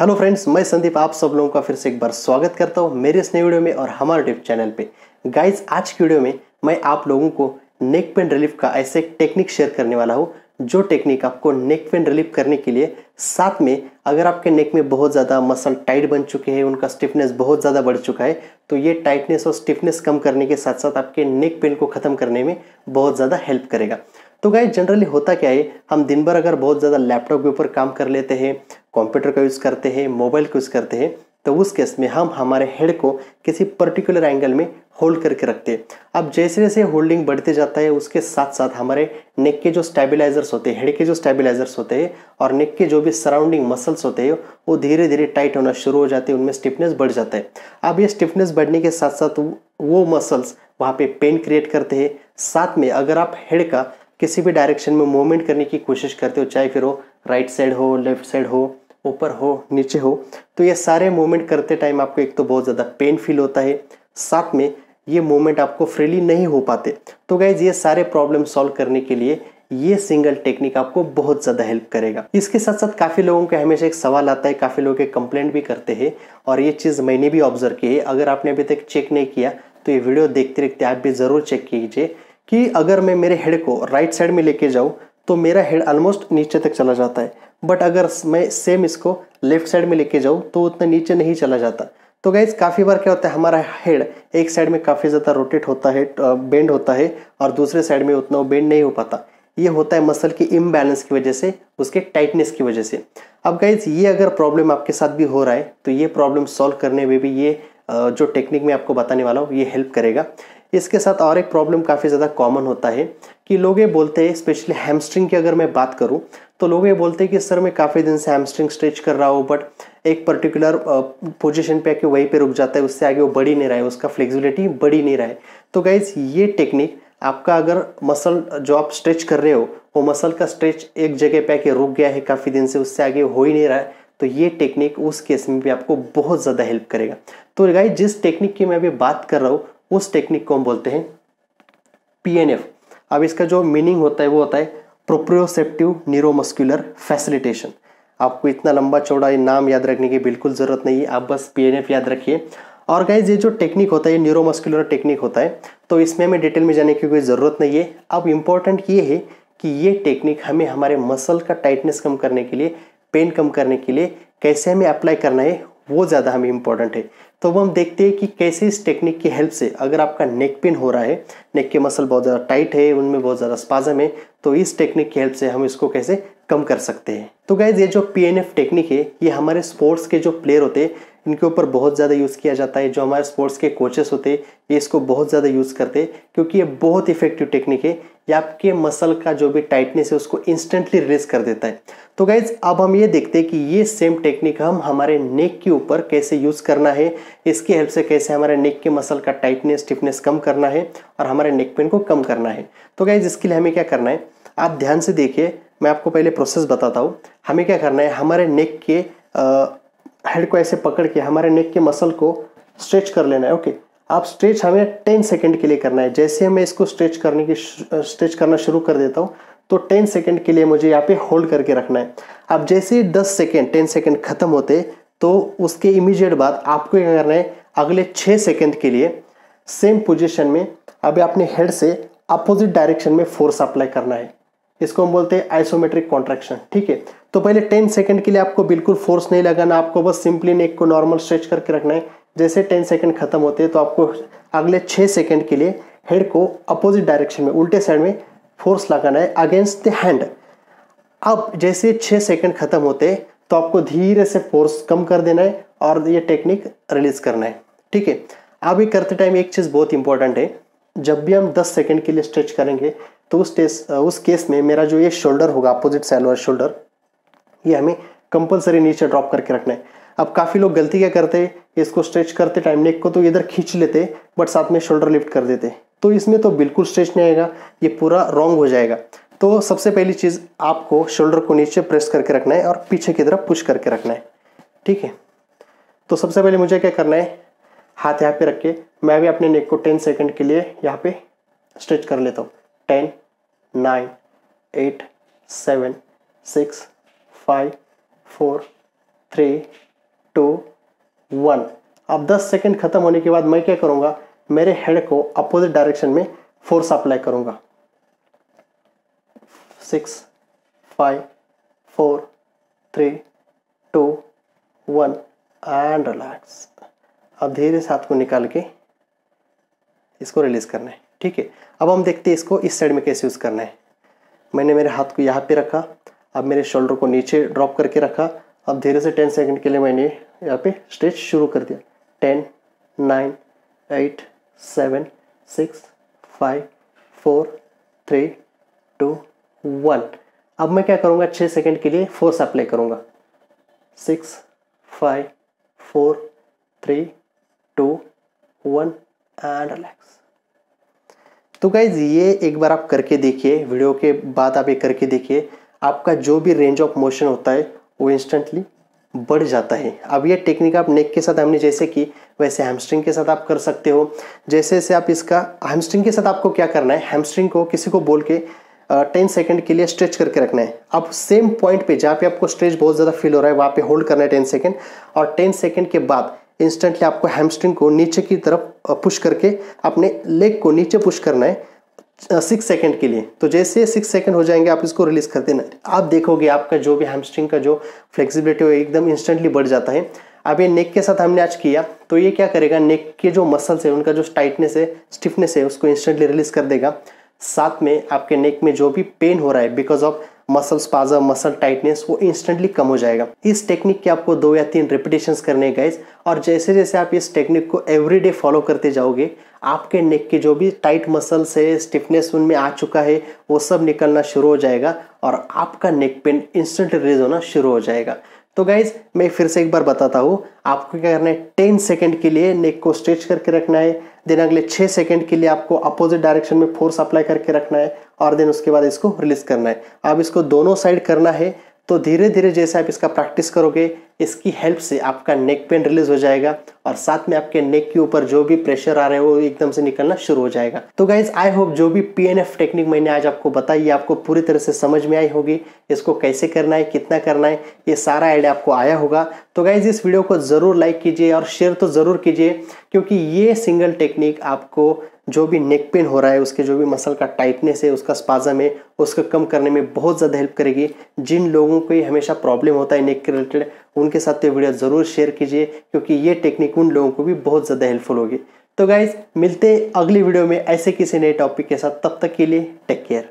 hello friends मैं संदीप आप सब लोगों का फिर से एक बार स्वागत करता हूँ मेरे इस नए वीडियो में और हमारे यूट्यूब चैनल पे गाइस आज की वीडियो में मैं आप लोगों को नेक पेन रिलीफ का ऐसे एक टेक्निक शेयर करने वाला हूँ जो टेक्निक आपको नेक पेन रिलीफ करने के लिए साथ में अगर आपके नेक में बहुत ज़्यादा मसल टाइट बन चुके हैं उनका स्टिफनेस बहुत ज़्यादा बढ़ चुका है तो ये टाइटनेस और स्टिफनेस कम करने के साथ साथ आपके नेक पेन को ख़त्म करने में बहुत ज़्यादा हेल्प करेगा तो गाय जनरली होता क्या है हम दिन भर अगर बहुत ज़्यादा लैपटॉप के ऊपर काम कर लेते हैं कंप्यूटर का यूज़ करते हैं मोबाइल का यूज़ करते हैं तो उस केस में हम हमारे हेड को किसी पर्टिकुलर एंगल में होल्ड करके रखते हैं अब जैसे जैसे होल्डिंग बढ़ते जाता है उसके साथ साथ हमारे नेक के जो स्टेबिलाइजर्स होते हैं हेड के जो स्टेबिलाइजर्स होते हैं और नेक के जो भी सराउंडिंग मसल्स होते हैं वो धीरे धीरे टाइट होना शुरू हो जाते हैं उनमें स्टिफनेस बढ़ जाता है अब ये स्टिफनेस बढ़ने के साथ साथ वो मसल्स वहाँ पे पेन क्रिएट करते हैं साथ में अगर आप हेड का किसी भी डायरेक्शन में मूवमेंट करने की कोशिश करते हो चाहे फिर वो राइट साइड हो लेफ्ट साइड हो ऊपर हो नीचे हो तो ये सारे मूवमेंट करते टाइम आपको एक तो बहुत ज़्यादा पेन फील होता है साथ में ये मूवमेंट आपको फ्रीली नहीं हो पाते तो गाइज ये सारे प्रॉब्लम सॉल्व करने के लिए ये सिंगल टेक्निक आपको बहुत ज़्यादा हेल्प करेगा इसके साथ साथ काफ़ी लोगों के हमेशा एक सवाल आता है काफ़ी लोग एक कंप्लेंट भी करते हैं और ये चीज़ मैंने भी ऑब्जर्व की है अगर आपने अभी तक चेक नहीं किया तो ये वीडियो देखते देखते आप भी ज़रूर चेक कीजिए कि अगर मैं मेरे हेड को राइट साइड में लेके जाऊँ तो मेरा हेड ऑलमोस्ट नीचे तक चला जाता है बट अगर मैं सेम इसको लेफ्ट साइड में लेके जाऊँ तो उतना नीचे नहीं चला जाता तो गाइज काफ़ी बार क्या होता है हमारा हेड एक साइड में काफ़ी ज़्यादा रोटेट होता है बेंड होता है और दूसरे साइड में उतना बेंड नहीं हो पाता ये होता है मसल की इम्बैलेंस की वजह से उसके टाइटनेस की वजह से अब गाइज ये अगर प्रॉब्लम आपके साथ भी हो रहा है तो ये प्रॉब्लम सॉल्व करने में भी ये जो टेक्निक मैं आपको बताने वाला हूँ ये हेल्प करेगा इसके साथ और एक प्रॉब्लम काफ़ी ज़्यादा कॉमन होता है कि लोग ये बोलते हैं स्पेशली हैमस्ट्रिंग की अगर मैं बात करूँ तो लोग ये बोलते हैं कि सर मैं काफ़ी दिन से हैमस्ट्रिंग स्ट्रेच कर रहा हूँ बट एक पर्टिकुलर पोजीशन पे आके वहीं पे रुक जाता है उससे आगे वो बढ़ी नहीं रहा है उसका फ्लेक्सिबिलिटी बढ़ी नहीं रहा है तो गाइज ये टेक्निक आपका अगर मसल जो आप स्ट्रेच कर रहे हो वो मसल का स्ट्रेच एक जगह पे आके रुक गया है काफ़ी दिन से उससे आगे हो ही नहीं रहा है तो ये टेक्निक उस केस में भी आपको बहुत ज़्यादा हेल्प करेगा तो गाइज जिस टेक्निक की मैं अभी बात कर रहा हूँ उस टेक्निक को हम बोलते हैं पीएनएफ अब इसका जो मीनिंग होता है वो होता है प्रोप्रियोसेप्टिव न्यूरोमस्कुलर फैसिलिटेशन आपको इतना लंबा चौड़ा नाम याद रखने की बिल्कुल ज़रूरत नहीं है आप बस पीएनएफ याद रखिए और गाइज ये जो टेक्निक होता है न्यूरोमस्कुलर टेक्निक होता है तो इसमें हमें डिटेल में जाने की कोई ज़रूरत नहीं है अब इम्पोर्टेंट ये है कि ये टेक्निक हमें हमारे मसल का टाइटनेस कम करने के लिए पेन कम करने के लिए कैसे हमें अप्लाई करना है वो ज़्यादा हमें इम्पॉर्टेंट है तो अब हम देखते हैं कि कैसे इस टेक्निक की हेल्प से अगर आपका नेक पेन हो रहा है नेक के मसल बहुत ज़्यादा टाइट है उनमें बहुत ज़्यादा स्पाजम है तो इस टेक्निक की हेल्प से हम इसको कैसे कम कर सकते हैं तो गैज़ ये जो पी टेक्निक है ये हमारे स्पोर्ट्स के जो प्लेयर होते हैं इनके ऊपर बहुत ज़्यादा यूज़ किया जाता है जो हमारे स्पोर्ट्स के कोचेस होते ये इसको बहुत ज़्यादा यूज़ करते क्योंकि ये बहुत इफेक्टिव टेक्निक है ये आपके मसल का जो भी टाइटनेस है उसको इंस्टेंटली रिलीज कर देता है तो गाइज अब हम ये देखते हैं कि ये सेम टेक्निक हम हमारे नेक के ऊपर कैसे यूज़ करना है इसकी हेल्प से कैसे हमारे नेक के मसल का टाइटनेस स्टिफनेस कम करना है और हमारे नेक पेन को कम करना है तो गाइज इसके लिए हमें क्या करना है आप ध्यान से देखिए मैं आपको पहले प्रोसेस बताता हूँ हमें क्या करना है हमारे नेक के हेड को ऐसे पकड़ के हमारे नेक के मसल को स्ट्रेच कर लेना है ओके आप स्ट्रेच हमें टेन सेकेंड के लिए करना है जैसे मैं इसको स्ट्रेच करने की स्ट्रेच करना शुरू कर देता हूँ तो टेन सेकेंड के लिए मुझे यहाँ पे होल्ड करके रखना है अब जैसे ही दस सेकेंड टेन सेकेंड ख़त्म होते तो उसके इमीडिएट बाद आपको क्या करना है अगले छः सेकेंड के लिए सेम पोजिशन में अभी अपने हेड से अपोजिट डायरेक्शन में फोर्स अप्लाई करना है इसको हम बोलते हैं आइसोमेट्रिक कॉन्ट्रैक्शन ठीक है तो पहले टेन सेकेंड के लिए आपको बिल्कुल फोर्स नहीं लगाना आपको बस सिंपली नेक को नॉर्मल स्ट्रेच करके रखना है जैसे टेन सेकेंड खत्म होते हैं तो आपको अगले छः सेकेंड के लिए हेड को अपोजिट डायरेक्शन में उल्टे साइड में फोर्स लगाना है अगेंस्ट द हैंड अब जैसे छः सेकेंड खत्म होते तो आपको धीरे से फोर्स कम कर देना है और ये टेक्निक रिलीज करना है ठीक है अभी करते टाइम एक चीज़ बहुत इंपॉर्टेंट है जब भी हम 10 सेकंड के लिए स्ट्रेच करेंगे तो उस टेस्ट उस केस में मेरा जो ये शोल्डर होगा अपोजिट सैलवर शोल्डर ये हमें कंपलसरी नीचे ड्रॉप करके रखना है अब काफ़ी लोग गलती क्या करते इसको स्ट्रेच करते टाइम नेक को तो इधर खींच लेते बट साथ में शोल्डर लिफ्ट कर देते तो इसमें तो बिल्कुल स्ट्रेच नहीं आएगा ये पूरा रॉन्ग हो जाएगा तो सबसे पहली चीज़ आपको शोल्डर को नीचे प्रेस करके रखना है और पीछे की तरफ पुश करके रखना है ठीक है तो सबसे पहले मुझे क्या करना है हाथ यहाँ पे रख के मैं भी अपने नेक को टेन सेकेंड के लिए यहाँ पे स्ट्रेच कर लेता हूँ ten nine eight seven six five four three two one अब दस सेकेंड ख़त्म होने के बाद मैं क्या करूँगा मेरे हेड को अपोजिट डायरेक्शन में फोर्स अप्लाई करूँगा six five four three two one and relax अब धीरे से हाथ को निकाल के इसको रिलीज़ करना है ठीक है अब हम देखते हैं इसको इस साइड में कैसे यूज़ करना है मैंने मेरे हाथ को यहाँ पे रखा अब मेरे शोल्डर को नीचे ड्रॉप करके रखा अब धीरे से टेन सेकेंड के लिए मैंने यहाँ पे स्ट्रेच शुरू कर दिया ten nine eight seven six five four three two one अब मैं क्या करूँगा छः सेकेंड के लिए फोर्स अप्लाई करूँगा six five four three two one and relax तो गाइज़ ये एक बार आप करके देखिए वीडियो के बाद आप ये करके देखिए आपका जो भी रेंज ऑफ मोशन होता है वो इंस्टेंटली बढ़ जाता है अब ये टेक्निक आप नेक के साथ हमने जैसे की वैसे हैमस्ट्रिंग के साथ आप कर सकते हो जैसे जैसे आप इसका हैमस्ट्रिंग के साथ आपको क्या करना है हैमस्ट्रिंग को किसी को बोल के टेन uh, सेकंड के लिए स्ट्रेच करके रखना है अब सेम पॉइंट पे जहाँ पे आपको स्ट्रेच बहुत ज़्यादा फील हो रहा है वहाँ पे होल्ड करना है टेन सेकंड और टेन सेकंड के बाद इंस्टेंटली आपको हैमस्ट्रिंग को नीचे की तरफ पुश करके अपने लेग को नीचे पुश करना है सिक्स सेकेंड के लिए तो जैसे सिक्स सेकेंड हो जाएंगे आप इसको रिलीज कर देना आप देखोगे आपका जो भी हैमस्ट्रिंग का जो फ्लेक्सिबिलिटी है एकदम इंस्टेंटली बढ़ जाता है अब ये नेक के साथ हमने आज किया तो ये क्या करेगा नेक के जो मसल्स है उनका जो टाइटनेस है स्टिफनेस है उसको इंस्टेंटली रिलीज कर देगा साथ में आपके नेक में जो भी पेन हो रहा है because of muscle spasm muscle tightness वो इंस्टेंटली कम हो जाएगा इस टेक्निक के आपको दो या तीन रिपीटेशन करने गए और जैसे जैसे आप इस टेक्निक को एवरी डे फॉलो करते जाओगे आपके नेक के जो भी टाइट मसल्स है स्टिफनेस उनमें आ चुका है वो सब निकलना शुरू हो जाएगा और आपका नेक पेन इंस्टेंट रिलीज होना शुरू हो जाएगा तो गाइज मैं फिर से एक बार बताता हूँ आपको क्या करना है टेन सेकेंड के लिए नेक को स्ट्रेच करके रखना है देन अगले छः सेकेंड के लिए आपको अपोजिट डायरेक्शन में फोर्स अप्लाई करके रखना है और देन उसके बाद इसको रिलीज करना है अब इसको दोनों साइड करना है तो धीरे धीरे जैसे आप इसका प्रैक्टिस करोगे इसकी हेल्प से आपका नेक पेन रिलीज हो जाएगा और साथ में आपके नेक के ऊपर जो भी प्रेशर आ रहे हैं वो एकदम से निकलना शुरू हो जाएगा तो गाइज आई होप जो भी पी टेक्निक मैंने आज आपको बताई आपको पूरी तरह से समझ में आई होगी इसको कैसे करना है कितना करना है ये सारा आइडिया आपको आया होगा तो गाइज इस वीडियो को ज़रूर लाइक कीजिए और शेयर तो ज़रूर कीजिए क्योंकि ये सिंगल टेक्निक आपको जो भी नेक पेन हो रहा है उसके जो भी मसल का टाइटनेस है उसका स्पाजम है उसको कम करने में बहुत ज़्यादा हेल्प करेगी जिन लोगों को हमेशा प्रॉब्लम होता है नेक के रिलेटेड उनके साथ तो ये वीडियो ज़रूर शेयर कीजिए क्योंकि ये टेक्निक उन लोगों को भी बहुत ज़्यादा हेल्पफुल होगी तो गाइज मिलते हैं अगली वीडियो में ऐसे किसी नए टॉपिक के साथ तब तक के लिए टेक केयर